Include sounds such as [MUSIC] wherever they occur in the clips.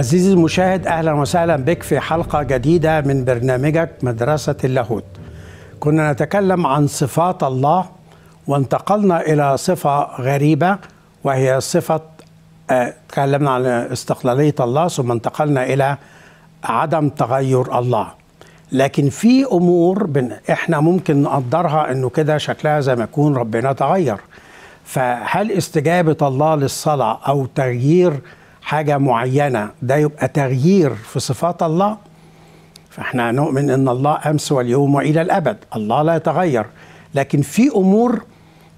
عزيزي المشاهد اهلا وسهلا بك في حلقه جديده من برنامجك مدرسه اللاهوت. كنا نتكلم عن صفات الله وانتقلنا الى صفه غريبه وهي صفه آه، تكلمنا عن استقلاليه الله ثم انتقلنا الى عدم تغير الله. لكن في امور بن احنا ممكن نقدرها انه كده شكلها زي ما يكون ربنا تغير. فهل استجابه الله للصلاه او تغيير حاجة معينة ده يبقى تغيير في صفات الله فاحنا نؤمن ان الله امس واليوم والى الابد الله لا يتغير لكن في امور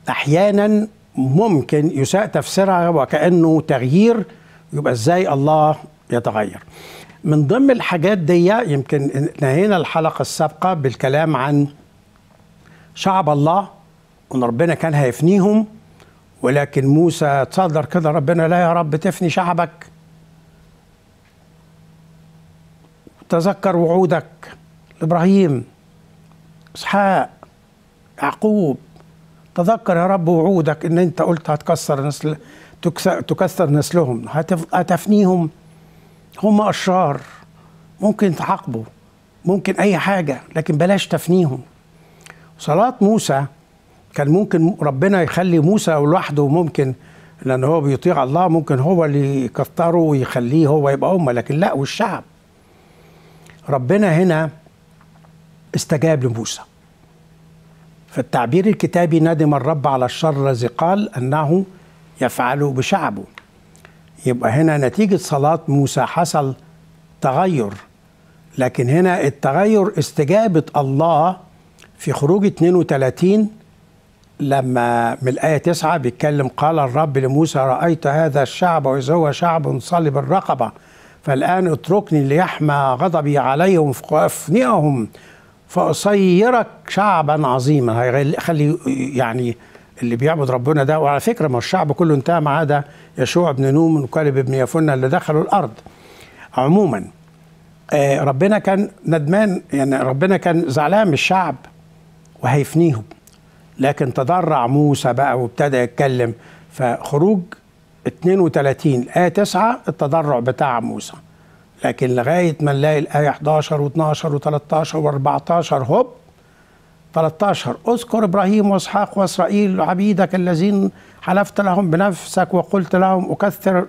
احيانا ممكن يساء تفسيرها وكانه تغيير يبقى ازاي الله يتغير من ضمن الحاجات دي يمكن نهينا الحلقه السابقه بالكلام عن شعب الله وان ربنا كان هيفنيهم ولكن موسى تصدر كده ربنا لا يا رب تفني شعبك تذكر وعودك لابراهيم اسحاق يعقوب تذكر يا رب وعودك ان انت قلت هتكسر نسل تكسر نسلهم هتفنيهم هم اشرار ممكن تعاقبوا ممكن اي حاجه لكن بلاش تفنيهم صلاه موسى كان ممكن ربنا يخلي موسى لوحده ممكن لان هو بيطيع الله ممكن هو اللي يكتره ويخليه هو يبقى امه لكن لا والشعب ربنا هنا استجاب لموسى في التعبير الكتابي ندم الرب على الشر الذي قال انه يفعله بشعبه يبقى هنا نتيجه صلاه موسى حصل تغير لكن هنا التغير استجابه الله في خروج 32 لما من الآية 9 بيتكلم قال الرب لموسى رأيت هذا الشعب وإذا هو شعب صلب الرقبة فالآن اتركني ليحمى غضبي عليهم فأفنئهم فأصيرك شعبا عظيما خلي يعني اللي بيعبد ربنا ده وعلى فكرة ما الشعب كله انتهى ما عدا يشوع بن نوم وكالب بن يفنة اللي دخلوا الأرض عموما آه، ربنا كان ندمان يعني ربنا كان زعلان من الشعب وهيفنيهم لكن تضرع موسى بقى وابتدى يتكلم فخروج 32 آية 9 التضرع بتاع موسى لكن لغاية ما نلاقي الآية 11 و12 و13 و14 هوب 13 اذكر ابراهيم واسحاق واسرائيل عبيدك الذين حلفت لهم بنفسك وقلت لهم اكثر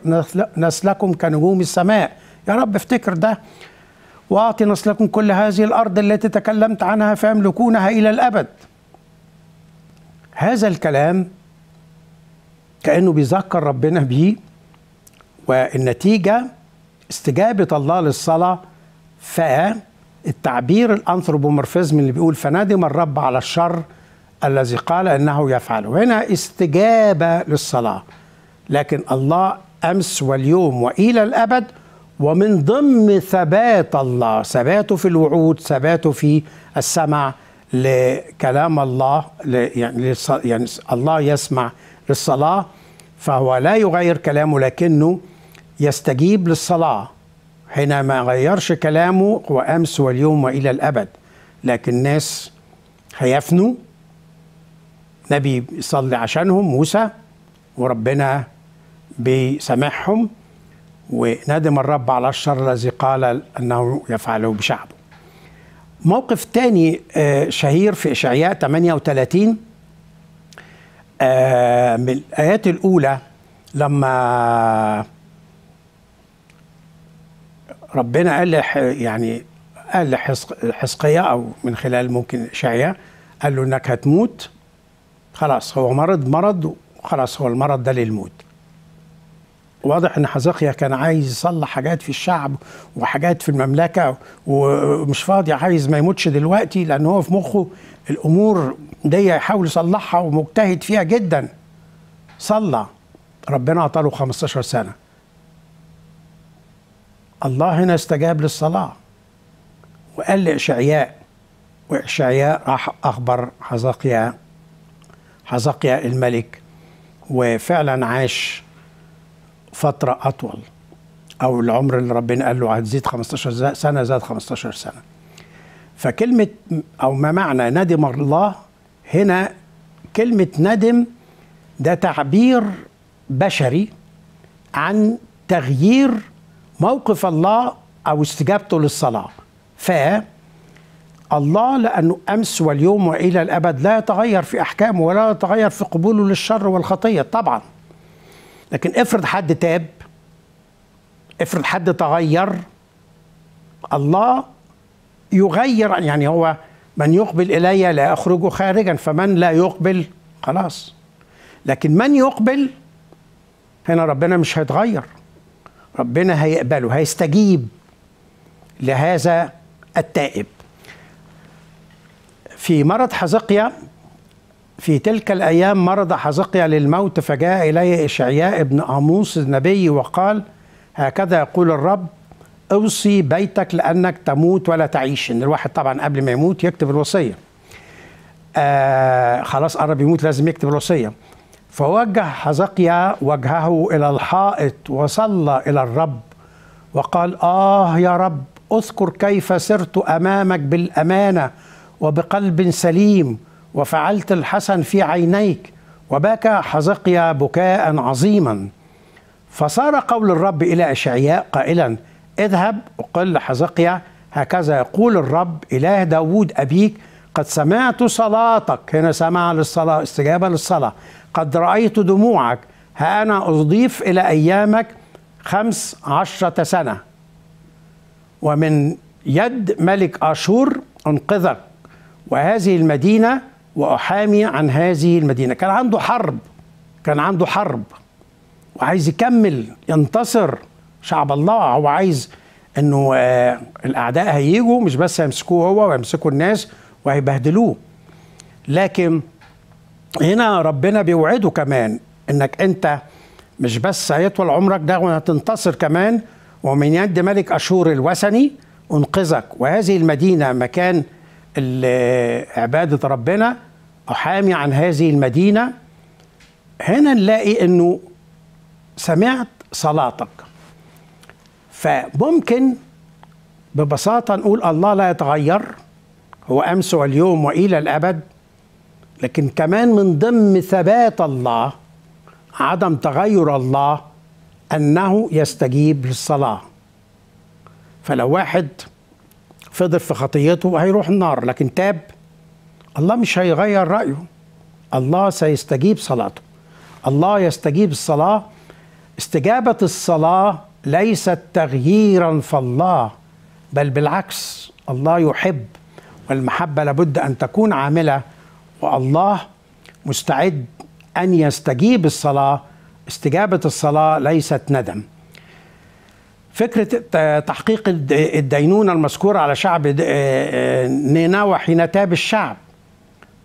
نسلكم كنجوم السماء يا رب افتكر ده واعطي نسلكم كل هذه الارض التي تكلمت عنها فيملكونها الى الابد هذا الكلام كأنه بيذكر ربنا بيه والنتيجة استجابة الله للصلاة فالتعبير الأنثروبومورفيزم اللي بيقول فندم الرب على الشر الذي قال انه يفعله هنا استجابه للصلاه لكن الله امس واليوم والى الابد ومن ضمن ثبات الله ثباته في الوعود ثباته في السمع لكلام الله يعني يعني الله يسمع للصلاه فهو لا يغير كلامه لكنه يستجيب للصلاه حينما غيرش كلامه هو امس واليوم والى الابد لكن الناس هيفنوا نبي يصلي عشانهم موسى وربنا بيسامحهم وندم الرب على الشر الذي قال انه يفعله بشعبه موقف تاني آه، شهير في إشعياء 38 آه، من الآيات الأولى لما ربنا قال يعني قال لحزقيا أو من خلال ممكن إشعياء قال له إنك هتموت خلاص هو مرض مرض وخلاص هو المرض ده للموت واضح ان حزقيا كان عايز يصلح حاجات في الشعب وحاجات في المملكه ومش فاضي عايز ما يموتش دلوقتي لان هو في مخه الامور دي يحاول يصلحها ومجتهد فيها جدا صلى ربنا له 15 سنه الله هنا استجاب للصلاه وقال لاشعياء واشعياء راح اخبر حزقيا حزقيا الملك وفعلا عاش فترة أطول أو العمر اللي ربنا قال له هتزيد 15 سنة زاد 15 سنة فكلمة أو ما معنى ندم الله هنا كلمة ندم ده تعبير بشري عن تغيير موقف الله أو استجابته للصلاة ف الله لأنه أمس واليوم وإلى الأبد لا يتغير في أحكامه ولا يتغير في قبوله للشر والخطية طبعا لكن افرض حد تاب افرض حد تغير الله يغير يعني هو من يقبل الي لا اخرجه خارجا فمن لا يقبل خلاص لكن من يقبل هنا ربنا مش هيتغير ربنا هيقبله هيستجيب لهذا التائب في مرض حزقيا في تلك الأيام مرض حزقيا للموت فجاء إلي إشعياء ابن أموس النبي وقال هكذا يقول الرب اوصي بيتك لأنك تموت ولا تعيش إن الواحد طبعا قبل ما يموت يكتب الوصية آه خلاص قرب يموت لازم يكتب الوصية فوجه حزقيا وجهه إلى الحائط وصلى إلى الرب وقال آه يا رب أذكر كيف سرت أمامك بالأمانة وبقلب سليم وفعلت الحسن في عينيك وبكى حزقيا بكاء عظيما فصار قول الرب إلى أشعياء قائلا اذهب وقل لحزقيا هكذا يقول الرب إله داود أبيك قد سمعت صلاتك هنا سمع للصلاة استجابة للصلاة قد رأيت دموعك ها أنا أضيف إلى أيامك خمس عشرة سنة ومن يد ملك أشور أنقذك وهذه المدينة واحامي عن هذه المدينه كان عنده حرب كان عنده حرب وعايز يكمل ينتصر شعب الله هو عايز انه آه، الاعداء هيجوا مش بس هيمسكوه هو ويمسكوا الناس وهيبهدلوه لكن هنا ربنا بيوعده كمان انك انت مش بس هيطول عمرك ده وهتنتصر كمان ومن يد ملك اشور الوثني انقذك وهذه المدينه مكان عبادة ربنا أحامي عن هذه المدينة هنا نلاقي أنه سمعت صلاتك فممكن ببساطة نقول الله لا يتغير هو أمس واليوم وإلى الأبد لكن كمان من ضمن ثبات الله عدم تغير الله أنه يستجيب للصلاة فلو واحد فضل في خطيته وهيروح النار لكن تاب الله مش هيغير رأيه الله سيستجيب صلاته الله يستجيب الصلاة استجابة الصلاة ليست تغييرا في الله بل بالعكس الله يحب والمحبة لابد أن تكون عاملة والله مستعد أن يستجيب الصلاة استجابة الصلاة ليست ندم فكرة تحقيق الدينونة المذكورة على شعب آه، آه، نينوى حين تاب الشعب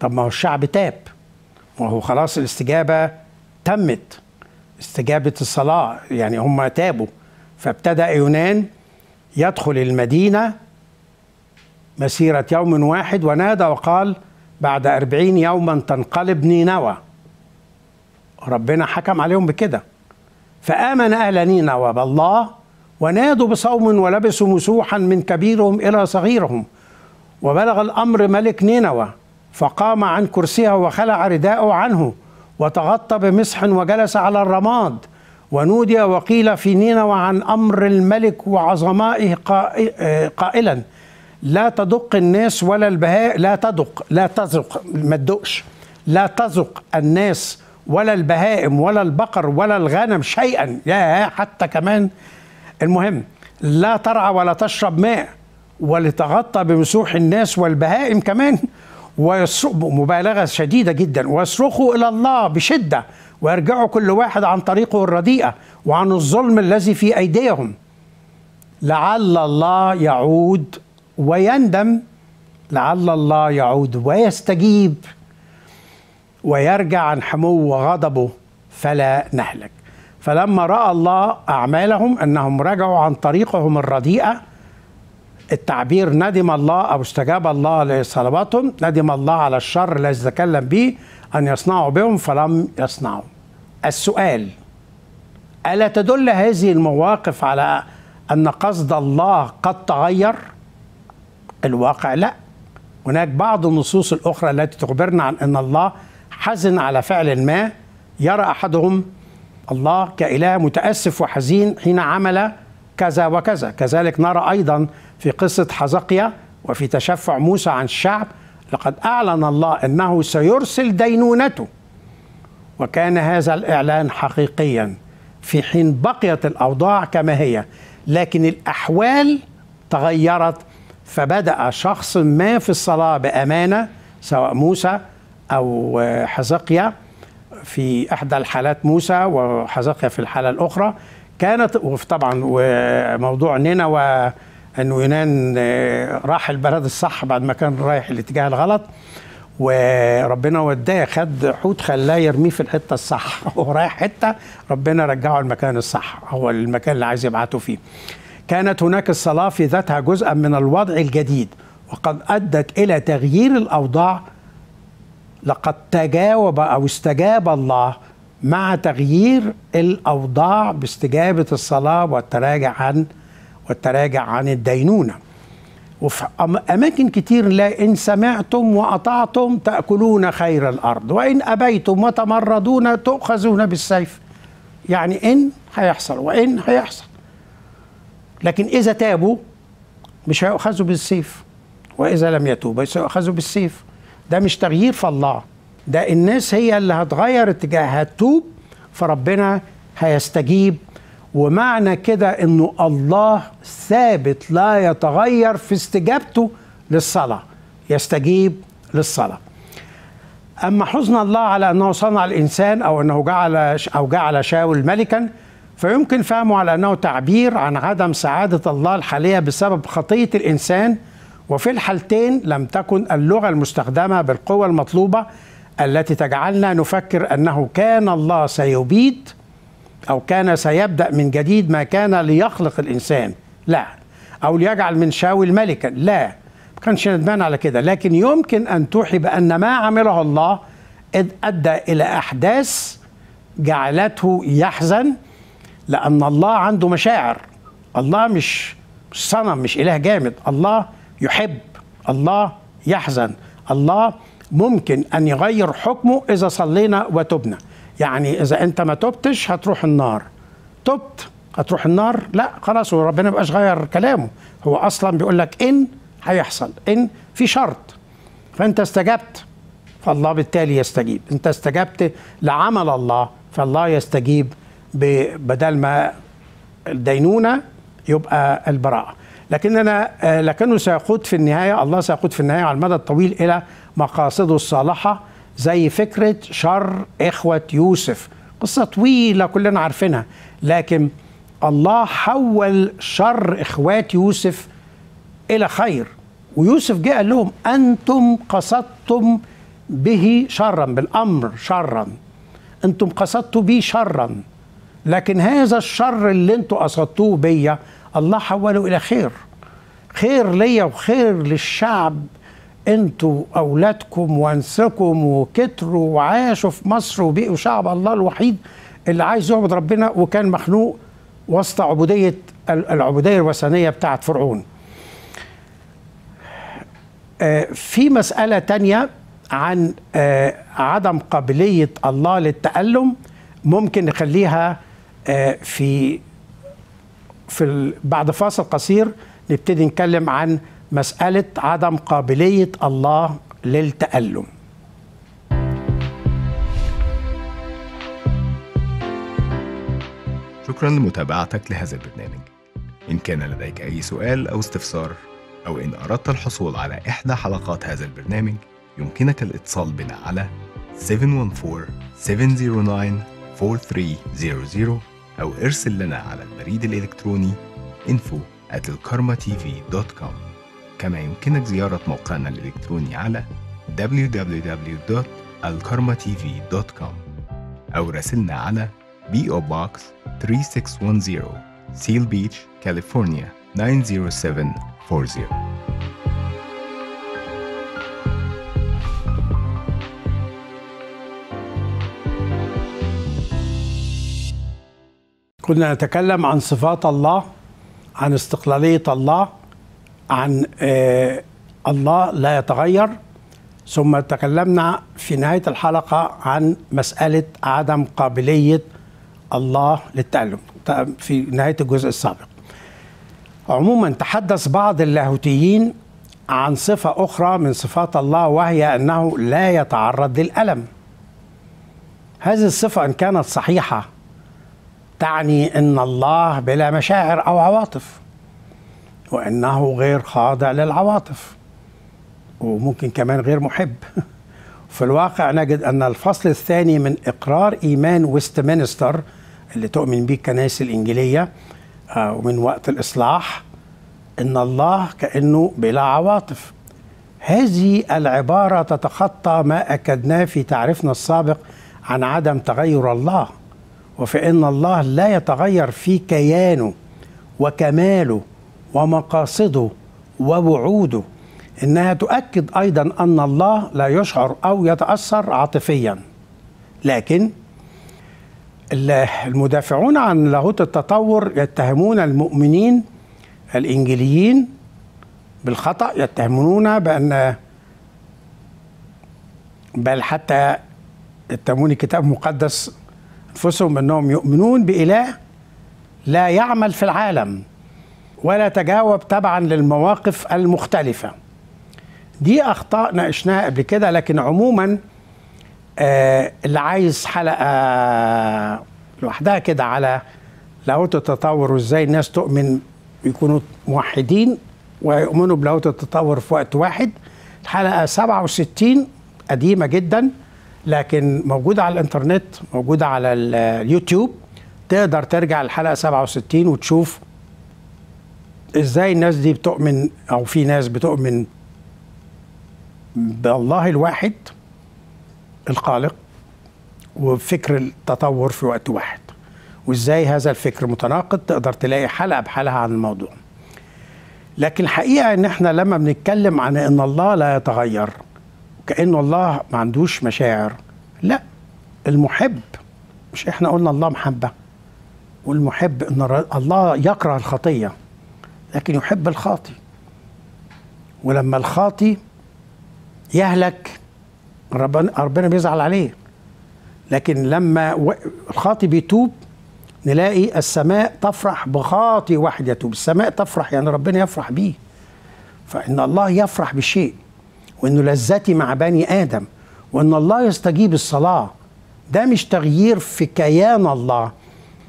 طب ما هو الشعب تاب ما هو خلاص الاستجابة تمت استجابة الصلاة يعني هم تابوا فابتدأ يونان يدخل المدينة مسيرة يوم واحد ونادى وقال بعد أربعين يوما تنقلب نينوى ربنا حكم عليهم بكده فآمن أهل نينوى بالله ونادوا بصوم ولبسوا مسوحا من كبيرهم إلى صغيرهم وبلغ الأمر ملك نينوى فقام عن كرسيه وخلع رداءه عنه وتغطى بمسح وجلس على الرماد ونودي وقيل في نينوى عن أمر الملك وعظمائه قائلا لا تدق الناس ولا البهائم لا تدق لا تزق ما تدقش لا تزق الناس ولا البهائم ولا البقر ولا الغنم شيئا يا حتى كمان المهم لا ترعى ولا تشرب ماء ولتغطى بمسوح الناس والبهائم كمان مبالغة شديدة جدا ويصرخوا إلى الله بشدة ويرجعوا كل واحد عن طريقه الرديئة وعن الظلم الذي في أيديهم لعل الله يعود ويندم لعل الله يعود ويستجيب ويرجع عن حمو وغضبه فلا نهلك فلما راى الله اعمالهم انهم رجعوا عن طريقهم الرديئه التعبير ندم الله او استجاب الله لصلواتهم ندم الله على الشر الذي تكلم به ان يصنعوا بهم فلم يصنعوا السؤال الا تدل هذه المواقف على ان قصد الله قد تغير الواقع لا هناك بعض النصوص الاخرى التي تخبرنا عن ان الله حزن على فعل ما يرى احدهم الله كإله متأسف وحزين حين عمل كذا وكذا كذلك نرى أيضا في قصة حزقيا وفي تشفع موسى عن الشعب لقد أعلن الله أنه سيرسل دينونته وكان هذا الإعلان حقيقيا في حين بقيت الأوضاع كما هي لكن الأحوال تغيرت فبدأ شخص ما في الصلاة بأمانة سواء موسى أو حزقيا في احدى الحالات موسى وحزقيا في الحاله الاخرى كانت طبعا وموضوع نينوى انه يونان آه، راح البلد الصح بعد ما كان رايح الاتجاه الغلط وربنا وداه خد حوت خلاه يرميه في الحته الصح [LAUGHS] هو رايح حته ربنا رجعه المكان الصح هو المكان اللي عايز يبعته فيه كانت هناك الصلاه في ذاتها جزءا من الوضع الجديد وقد ادت الى تغيير الاوضاع لقد تجاوب او استجاب الله مع تغيير الاوضاع باستجابه الصلاه والتراجع عن والتراجع عن الدينونه. وفي اماكن كتير لا ان سمعتم واطعتم تاكلون خير الارض وان ابيتم وتمردون تؤخذون بالسيف. يعني ان هيحصل وان هيحصل. لكن اذا تابوا مش هيؤخذوا بالسيف واذا لم يتوبوا سيؤخذوا بالسيف. ده مش تغيير في الله ده الناس هي اللي هتغير اتجاهها هتتوب فربنا هيستجيب ومعنى كده انه الله ثابت لا يتغير في استجابته للصلاه يستجيب للصلاه اما حزن الله على انه صنع الانسان او انه جعل او جعل شاول ملكا فيمكن فهمه على انه تعبير عن عدم سعاده الله الحاليه بسبب خطيه الانسان وفي الحالتين لم تكن اللغة المستخدمة بالقوة المطلوبة التي تجعلنا نفكر أنه كان الله سيبيد أو كان سيبدأ من جديد ما كان ليخلق الإنسان لا أو ليجعل من شاول ملكا لا ما كانش ندمان على كده لكن يمكن أن توحي بأن ما عمله الله أدى إلى أحداث جعلته يحزن لأن الله عنده مشاعر الله مش صنم مش إله جامد الله يحب الله يحزن الله ممكن أن يغير حكمه إذا صلينا وتبنا يعني إذا أنت ما تبتش هتروح النار تبت هتروح النار لا خلاص وربنا بقاش غير كلامه هو أصلا بيقول لك إن هيحصل إن في شرط فأنت استجبت فالله بالتالي يستجيب أنت استجبت لعمل الله فالله يستجيب بدل ما الدينونة يبقى البراءة لكننا آه، لكنه سيقود في النهايه الله سيقود في النهايه على المدى الطويل الى مقاصده الصالحه زي فكره شر اخوه يوسف قصه طويله كلنا عارفينها لكن الله حول شر اخوات يوسف الى خير ويوسف جه قال لهم انتم قصدتم به شرا بالامر شرا انتم قصدتوا به شرا لكن هذا الشر اللي أنتم قصدتوه بيا الله حوله إلى خير خير ليا وخير للشعب انتوا أولادكم وأنسكم وكتروا وعاشوا في مصر وبقوا شعب الله الوحيد اللي عايز يعبد ربنا وكان مخنوق وسط عبودية العبودية الوثنية بتاعت فرعون آه، في مسألة تانية عن آه، عدم قابلية الله للتألم ممكن نخليها آه، في في بعد فاصل قصير نبتدي نتكلم عن مسألة عدم قابلية الله للتألم شكرا لمتابعتك لهذا البرنامج إن كان لديك أي سؤال أو استفسار أو إن أردت الحصول على إحدى حلقات هذا البرنامج يمكنك الاتصال بنا على 714 709 4300 أو ارسل لنا على البريد الإلكتروني info at الكارماتيفي.com كما يمكنك زيارة موقعنا الإلكتروني على www.alkarmatv.com أو راسلنا على PO Box 3610 Seal Beach, California 90740 كنا نتكلم عن صفات الله عن استقلالية الله عن آه، الله لا يتغير ثم تكلمنا في نهاية الحلقة عن مسألة عدم قابلية الله للتألم في نهاية الجزء السابق عموما تحدث بعض اللاهوتيين عن صفة أخرى من صفات الله وهي أنه لا يتعرض للألم هذه الصفة إن كانت صحيحة تعني ان الله بلا مشاعر او عواطف وانه غير خاضع للعواطف وممكن كمان غير محب [LAUGHS] في الواقع نجد ان الفصل الثاني من اقرار ايمان ويستمنستر اللي تؤمن به الكنائس الانجيليه آه، ومن وقت الاصلاح ان الله كانه بلا عواطف هذه العباره تتخطى ما اكدناه في تعريفنا السابق عن عدم تغير الله وفي ان الله لا يتغير في كيانه وكماله ومقاصده ووعوده انها تؤكد ايضا ان الله لا يشعر او يتاثر عاطفيا لكن المدافعون عن لاهوت التطور يتهمون المؤمنين الانجيليين بالخطا يتهمون بان بل حتى يتهمون الكتاب المقدس أنفسهم أنهم يؤمنون بإله لا يعمل في العالم ولا تجاوب تبعا للمواقف المختلفة دي أخطاء ناقشناها قبل كده لكن عموما آه اللي عايز حلقة آه، لوحدها كده على لاهوت التطور وازاي الناس تؤمن يكونوا موحدين ويؤمنوا بلاهوت التطور في وقت واحد الحلقة 67 قديمة جداً لكن موجوده على الانترنت موجوده على اليوتيوب تقدر ترجع الحلقه 67 وتشوف ازاي الناس دي بتؤمن او في ناس بتؤمن بالله الواحد الخالق وفكر التطور في وقت واحد وازاي هذا الفكر متناقض تقدر تلاقي حلقه بحالها عن الموضوع لكن الحقيقه ان احنا لما بنتكلم عن ان الله لا يتغير كأن الله ما عندوش مشاعر لا المحب مش احنا قلنا الله محبة والمحب ان الله يكره الخطية لكن يحب الخاطي ولما الخاطي يهلك ربنا ربنا بيزعل عليه لكن لما الخاطي بيتوب نلاقي السماء تفرح بخاطي واحد يتوب السماء تفرح يعني ربنا يفرح بيه فان الله يفرح بشيء وانه لذتي مع بني ادم وان الله يستجيب الصلاه ده مش تغيير في كيان الله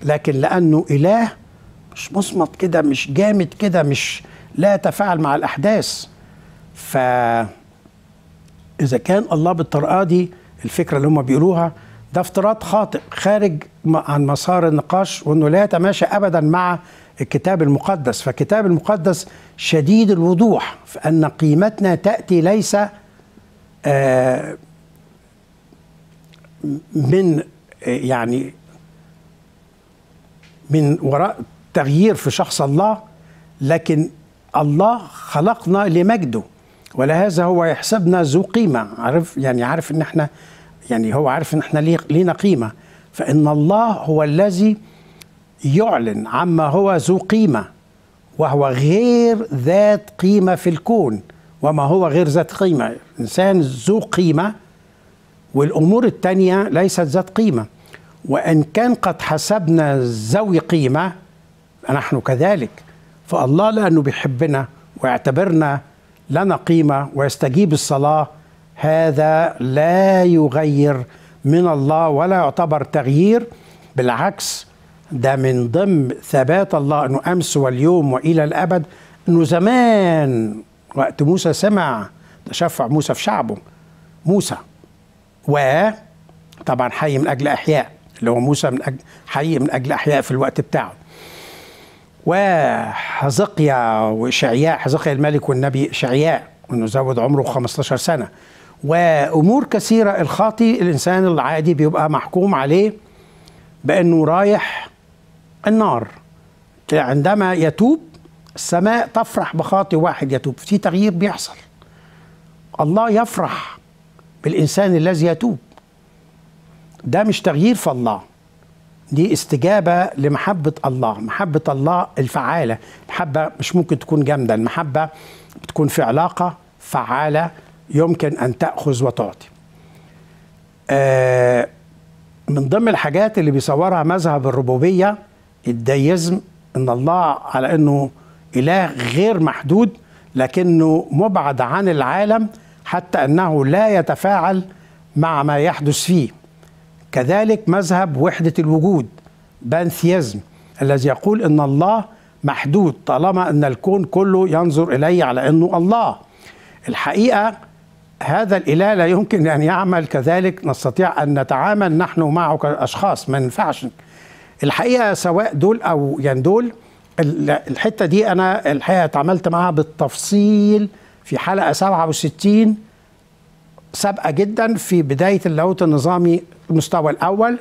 لكن لانه اله مش مصمت كده مش جامد كده مش لا يتفاعل مع الاحداث ف اذا كان الله بالطريقه دي الفكره اللي هم بيقولوها ده افتراض خاطئ خارج عن مسار النقاش وانه لا يتماشى ابدا مع الكتاب المقدس فالكتاب المقدس شديد الوضوح فأن أن قيمتنا تأتي ليس آه، من يعني من وراء تغيير في شخص الله لكن الله خلقنا لمجده ولهذا هو يحسبنا ذو قيمة عارف يعني عارف ان احنا يعني هو عارف ان احنا لينا قيمة فان الله هو الذي يعلن عما هو ذو قيمه وهو غير ذات قيمه في الكون وما هو غير ذات قيمه انسان ذو قيمه والامور التانيه ليست ذات قيمه وان كان قد حسبنا ذوي قيمه نحن كذلك فالله لانه بيحبنا واعتبرنا لنا قيمه ويستجيب الصلاه هذا لا يغير من الله ولا يعتبر تغيير بالعكس ده من ضمن ثبات الله انه امس واليوم والى الابد انه زمان وقت موسى سمع تشفع موسى في شعبه موسى و طبعا حي من اجل احياء اللي هو موسى من اجل حي من اجل احياء في الوقت بتاعه وحزقيا وشعياء حزقيا الملك والنبي شعياء انه زود عمره 15 سنه وامور كثيره الخاطي الانسان العادي بيبقى محكوم عليه بانه رايح النار عندما يتوب السماء تفرح بخاطئ واحد يتوب في تغيير بيحصل الله يفرح بالإنسان الذي يتوب ده مش تغيير في الله دي استجابة لمحبة الله محبة الله الفعالة محبة مش ممكن تكون جامدة المحبة بتكون في علاقة فعالة يمكن أن تأخذ وتعطي آه من ضمن الحاجات اللي بيصورها مذهب الربوبية الديزم ان الله على انه اله غير محدود لكنه مبعد عن العالم حتى انه لا يتفاعل مع ما يحدث فيه كذلك مذهب وحده الوجود بانثيزم الذي يقول ان الله محدود طالما ان الكون كله ينظر اليه على انه الله الحقيقه هذا الاله لا يمكن ان يعمل كذلك نستطيع ان نتعامل نحن معه كاشخاص ما ينفعش الحقيقه سواء دول او يعني دول الحته دي انا الحقيقه اتعاملت معاها بالتفصيل في حلقه 67 سابقه جدا في بدايه اللاهوت النظامي المستوى الاول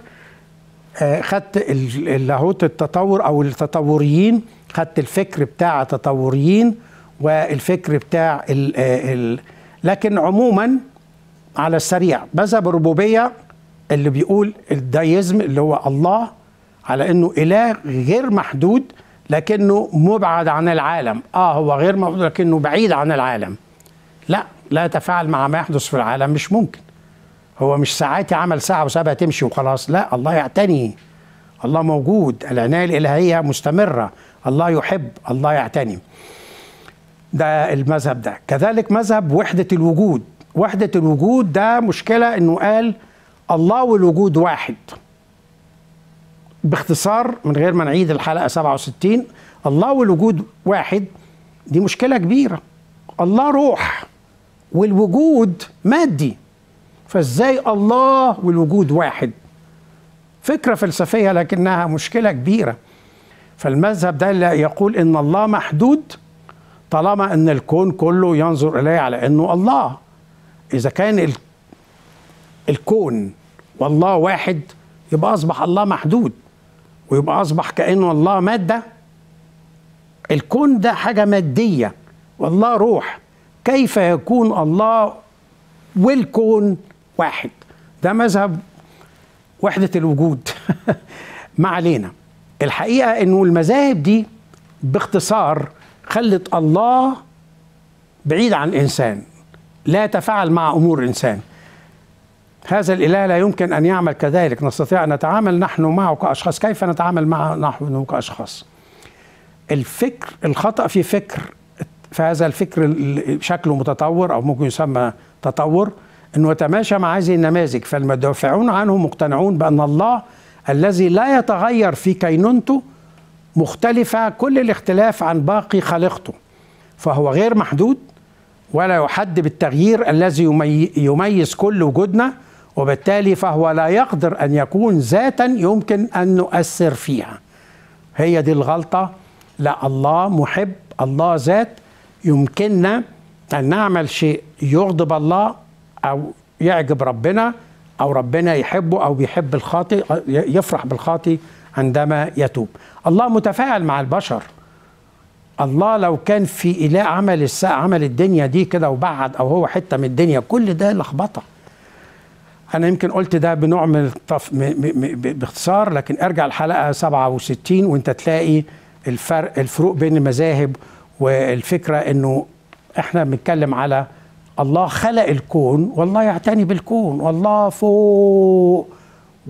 آه، خدت اللاهوت التطور او التطوريين خدت الفكر بتاع التطوريين والفكر بتاع الـ آه، الـ لكن عموما على السريع مذهب الربوبيه اللي بيقول الدايزم اللي هو الله على انه اله غير محدود لكنه مبعد عن العالم اه هو غير محدود لكنه بعيد عن العالم لا لا يتفاعل مع ما يحدث في العالم مش ممكن هو مش ساعاتي عمل ساعة وسابها تمشي وخلاص لا الله يعتني الله موجود العناية الإلهية مستمرة الله يحب الله يعتني ده المذهب ده كذلك مذهب وحدة الوجود وحدة الوجود ده مشكلة انه قال الله والوجود واحد باختصار من غير ما نعيد الحلقه 67 الله والوجود واحد دي مشكله كبيره الله روح والوجود مادي فازاي الله والوجود واحد فكره فلسفيه لكنها مشكله كبيره فالمذهب ده اللي يقول ان الله محدود طالما ان الكون كله ينظر اليه على انه الله اذا كان الكون والله واحد يبقى اصبح الله محدود ويبقى أصبح كأنه الله مادة الكون ده حاجة مادية والله روح كيف يكون الله والكون واحد ده مذهب وحدة الوجود [LAUGHS] ما علينا الحقيقة أنه المذاهب دي باختصار خلت الله بعيد عن الإنسان لا يتفاعل مع أمور الإنسان هذا الإله لا يمكن أن يعمل كذلك نستطيع أن نتعامل نحن معه كأشخاص كيف نتعامل معه نحن كأشخاص الفكر الخطأ في فكر فهذا الفكر شكله متطور أو ممكن يسمى تطور أنه يتماشى مع هذه النماذج فالمدافعون عنه مقتنعون بأن الله الذي لا يتغير في كينونته مختلفة كل الاختلاف عن باقي خليقته فهو غير محدود ولا يحد بالتغيير الذي يميز كل وجودنا وبالتالي فهو لا يقدر أن يكون ذاتا يمكن أن نؤثر فيها هي دي الغلطة لا الله محب الله ذات يمكننا أن نعمل شيء يغضب الله أو يعجب ربنا أو ربنا يحبه أو بيحب الخاطئ يفرح بالخاطئ عندما يتوب الله متفاعل مع البشر الله لو كان في إله عمل الساعة عمل الدنيا دي كده وبعد أو هو حتة من الدنيا كل ده لخبطة انا يمكن قلت ده بنوع من الطف... م... م... باختصار لكن ارجع الحلقه 67 وانت تلاقي الفرق الفروق بين المذاهب والفكره انه احنا بنتكلم على الله خلق الكون والله يعتني بالكون والله فوق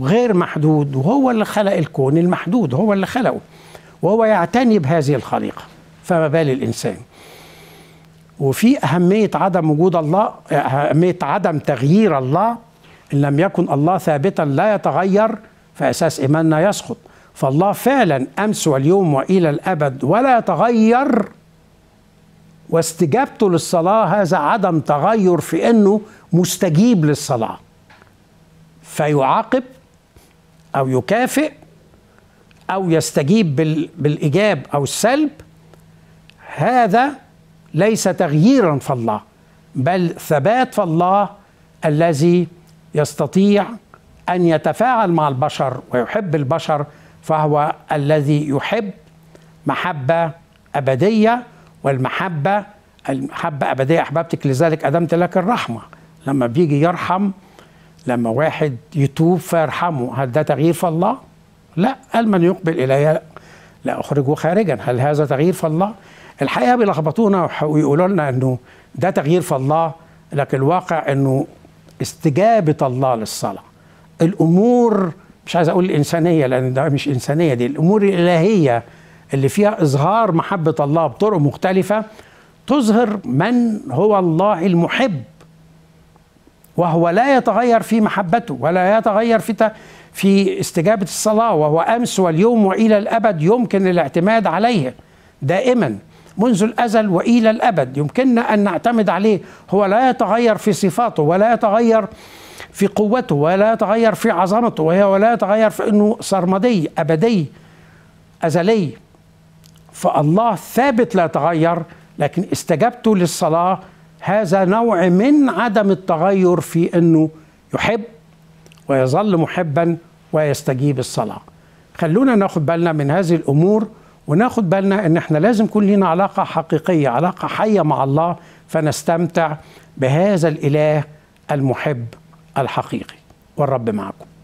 غير محدود وهو اللي خلق الكون المحدود هو اللي خلقه وهو يعتني بهذه الخليقه فما بال الانسان وفي اهميه عدم وجود الله اهميه عدم تغيير الله إن لم يكن الله ثابتا لا يتغير فأساس إيماننا يسقط فالله فعلا أمس واليوم وإلى الأبد ولا يتغير واستجابته للصلاة هذا عدم تغير في أنه مستجيب للصلاة فيعاقب أو يكافئ أو يستجيب بالإيجاب أو السلب هذا ليس تغييرا في الله بل ثبات في الله الذي يستطيع ان يتفاعل مع البشر ويحب البشر فهو الذي يحب محبه ابديه والمحبه المحبه ابديه احببتك لذلك ادمت لك الرحمه لما بيجي يرحم لما واحد يتوب فيرحمه هل ده تغيير في الله؟ لا قال من يقبل الي لا اخرجه خارجا هل هذا تغيير في الله؟ الحقيقه بيلخبطونا ويقولوا لنا انه ده تغيير في الله لكن الواقع انه استجابه الله للصلاه الامور مش عايز اقول الانسانيه لان ده مش انسانيه دي الامور الالهيه اللي فيها اظهار محبه الله بطرق مختلفه تظهر من هو الله المحب وهو لا يتغير في محبته ولا يتغير في في استجابه الصلاه وهو امس واليوم والى الابد يمكن الاعتماد عليه دائما منذ الأزل وإلى الأبد يمكننا أن نعتمد عليه هو لا يتغير في صفاته ولا يتغير في قوته ولا يتغير في عظمته ولا يتغير في أنه سرمدي أبدي أزلي فالله ثابت لا يتغير لكن استجابته للصلاة هذا نوع من عدم التغير في أنه يحب ويظل محبا ويستجيب الصلاة خلونا ناخد بالنا من هذه الأمور وناخد بالنا ان احنا لازم يكون لنا علاقه حقيقيه علاقه حيه مع الله فنستمتع بهذا الاله المحب الحقيقي والرب معكم